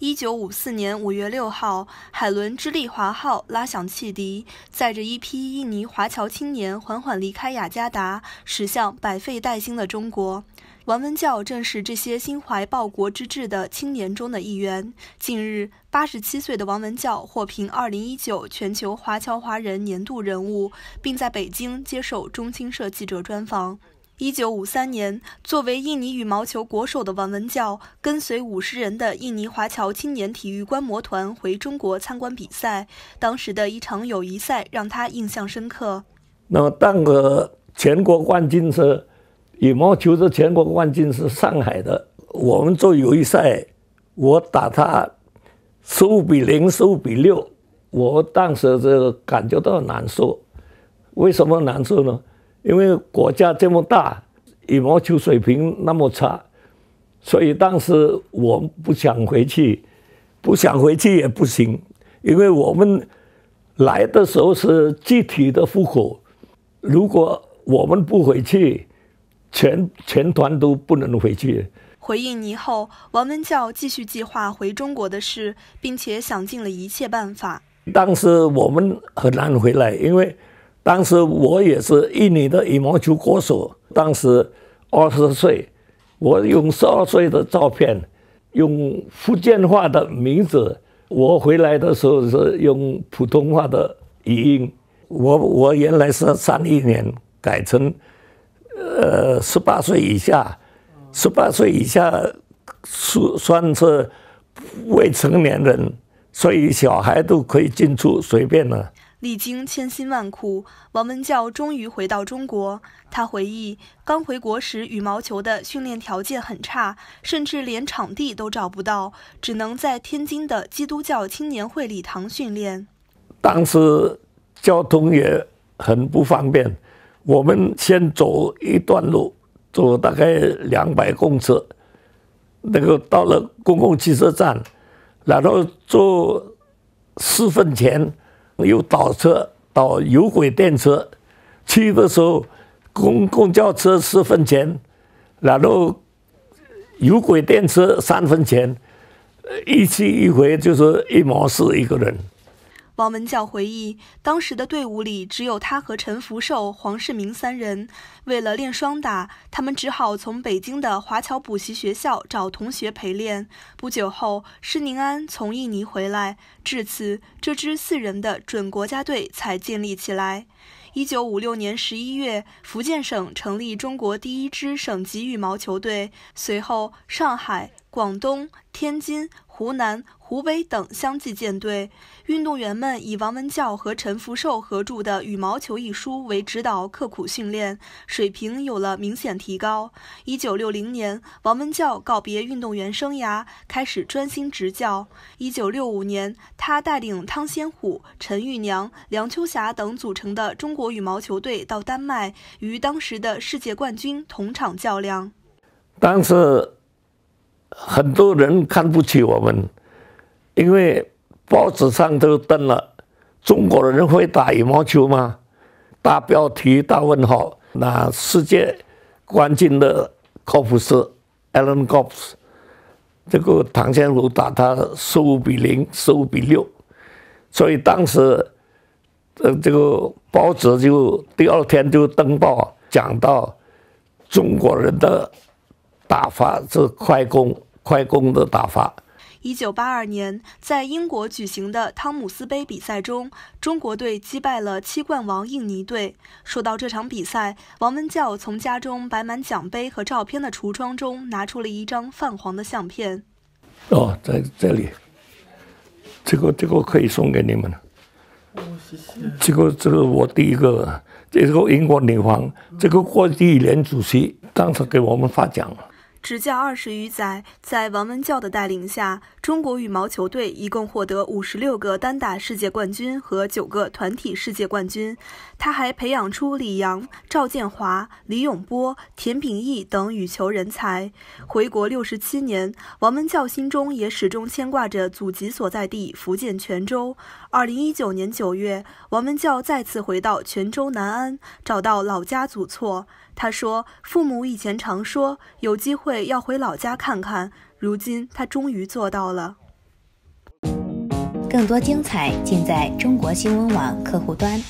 一九五四年五月六号，海伦之丽华号拉响汽笛，载着一批印尼华侨青年，缓缓离开雅加达，驶向百废待兴的中国。王文教正是这些心怀报国之志的青年中的一员。近日，八十七岁的王文教获评二零一九全球华侨华人年度人物，并在北京接受中青社记者专访。一九五三年，作为印尼羽毛球国手的王文教，跟随五十人的印尼华侨青年体育观摩团回中国参观比赛。当时的一场友谊赛让他印象深刻。那么当个全国冠军是羽毛球的全国冠军是上海的，我们做友谊赛，我打他十五比零，十五比六，我当时这个感觉到难受。为什么难受呢？因为国家这么大，羽毛球水平那么差，所以当时我不想回去，不想回去也不行，因为我们来的时候是具体的户口，如果我们不回去，全全团都不能回去。回印尼后，王文教继续计划回中国的事，并且想尽了一切办法。当时我们很难回来，因为。当时我也是印尼的羽毛球国手，当时二十岁，我用十二岁的照片，用福建话的名字。我回来的时候是用普通话的语音。我我原来是三一年，改成，呃，十八岁以下，十八岁以下算算是未成年人，所以小孩都可以进出，随便了。历经千辛万苦，王文教终于回到中国。他回忆，刚回国时，羽毛球的训练条件很差，甚至连场地都找不到，只能在天津的基督教青年会礼堂训练。当时交通也很不方便，我们先走一段路，走大概两百公尺，那个到了公共汽车站，然后坐四分钱。有倒车倒有轨电车，去的时候公公交车四分钱，然后有轨电车三分钱，一去一回就是一毛四一个人。王文教回忆，当时的队伍里只有他和陈福寿、黄世明三人。为了练双打，他们只好从北京的华侨补习学校找同学陪练。不久后，施宁安从印尼回来，至此这支四人的准国家队才建立起来。一九五六年十一月，福建省成立中国第一支省级羽毛球队，随后上海、广东、天津。湖南、湖北等相继建队，运动员们以王文教和陈福寿合著的《羽毛球》一书为指导，刻苦训练，水平有了明显提高。一九六零年，王文教告别运动员生涯，开始专心执教。一九六五年，他带领汤仙虎、陈玉娘、梁秋霞等组成的中国羽毛球队到丹麦，与当时的世界冠军同场较量。当时。很多人看不起我们，因为报纸上都登了：中国人会打羽毛球吗？大标题大问号。那世界冠军的科普斯 a l a n g o b s 这个唐建儒打他十五比零、十五比六，所以当时呃，这个报纸就第二天就登报讲到中国人的。打发是快攻，快攻的打发。一九八二年，在英国举行的汤姆斯杯比赛中，中国队击败了七冠王印尼队。说到这场比赛，王文教从家中摆满奖杯和照片的橱窗中拿出了一张泛黄的相片。哦，在这里，这个这个可以送给你们了。这个这个我第一个，这个英国女皇，这个国际联主席当时给我们发奖。执教二十余载，在王文教的带领下，中国羽毛球队一共获得五十六个单打世界冠军和九个团体世界冠军。他还培养出李阳、赵建华、李永波、田秉义等羽球人才。回国六十七年，王文教心中也始终牵挂着祖籍所在地福建泉州。二零一九年九月，王文教再次回到泉州南安，找到老家祖厝。他说：“父母以前常说，有机会。”要回老家看看，如今他终于做到了。更多精彩尽在中国新闻网客户端。